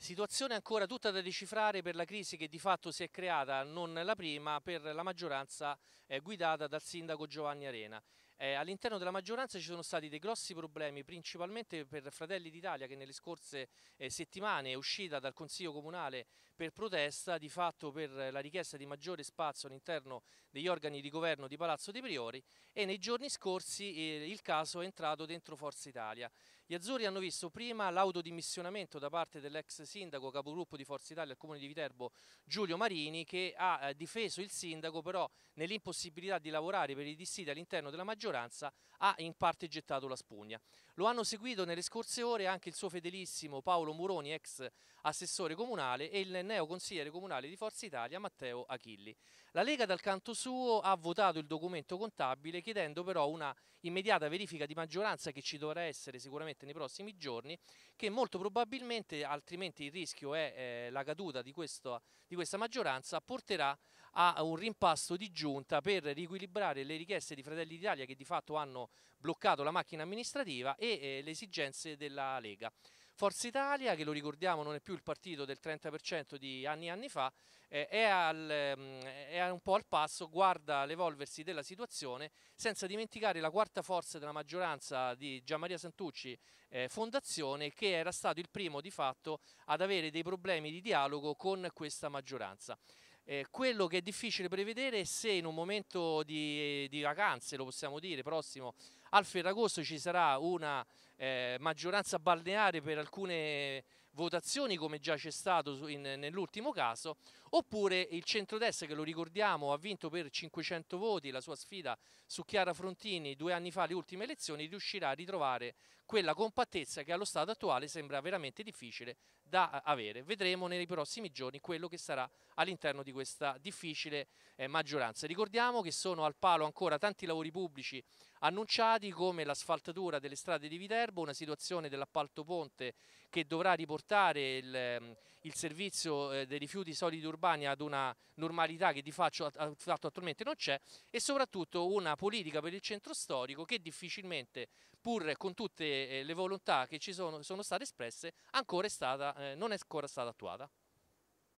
Situazione ancora tutta da decifrare per la crisi che di fatto si è creata, non la prima, per la maggioranza eh, guidata dal sindaco Giovanni Arena. Eh, all'interno della maggioranza ci sono stati dei grossi problemi, principalmente per Fratelli d'Italia che nelle scorse eh, settimane è uscita dal Consiglio Comunale per protesta, di fatto per la richiesta di maggiore spazio all'interno degli organi di governo di Palazzo dei Priori e nei giorni scorsi eh, il caso è entrato dentro Forza Italia. Gli azzurri hanno visto prima l'autodimissionamento da parte dell'ex sindaco capogruppo di Forza Italia al comune di Viterbo Giulio Marini che ha eh, difeso il sindaco però nell'impossibilità di lavorare per i dissidi all'interno della maggioranza ha in parte gettato la spugna. Lo hanno seguito nelle scorse ore anche il suo fedelissimo Paolo Muroni ex assessore comunale e il neo consigliere comunale di Forza Italia Matteo Achilli. La Lega dal canto suo ha votato il documento contabile chiedendo però una immediata verifica di maggioranza che ci dovrà essere sicuramente probabilmente nei prossimi giorni, che molto probabilmente, altrimenti il rischio è eh, la caduta di, questo, di questa maggioranza, porterà a un rimpasto di giunta per riequilibrare le richieste di Fratelli d'Italia che di fatto hanno bloccato la macchina amministrativa e eh, le esigenze della Lega. Forza Italia, che lo ricordiamo non è più il partito del 30% di anni e anni fa, eh, è, al, ehm, è, un po' al passo, guarda l'evolversi della situazione, senza dimenticare la quarta forza della maggioranza di Gianmaria Santucci eh, Fondazione, che era stato il primo di fatto ad avere dei problemi di dialogo con questa maggioranza. Eh, quello che è difficile prevedere è se in un momento di, di vacanze, lo possiamo dire, prossimo al Ferragosto ci sarà una eh, maggioranza balneare per alcune votazioni come già c'è stato nell'ultimo caso, oppure il centrodestra che lo ricordiamo ha vinto per 500 voti la sua sfida su Chiara Frontini due anni fa le ultime elezioni, riuscirà a ritrovare quella compattezza che allo stato attuale sembra veramente difficile da avere. Vedremo nei prossimi giorni quello che sarà all'interno di questa difficile eh, maggioranza. Ricordiamo che sono al palo ancora tanti lavori pubblici annunciati come l'asfaltatura delle strade di Viterbo, una situazione dell'appalto ponte che dovrà riportare riportare il, ehm, il servizio eh, dei rifiuti solidi urbani ad una normalità che di fatto attualmente non c'è e soprattutto una politica per il centro storico che difficilmente, pur con tutte eh, le volontà che ci sono, sono state espresse, ancora è stata, eh, non è ancora stata attuata.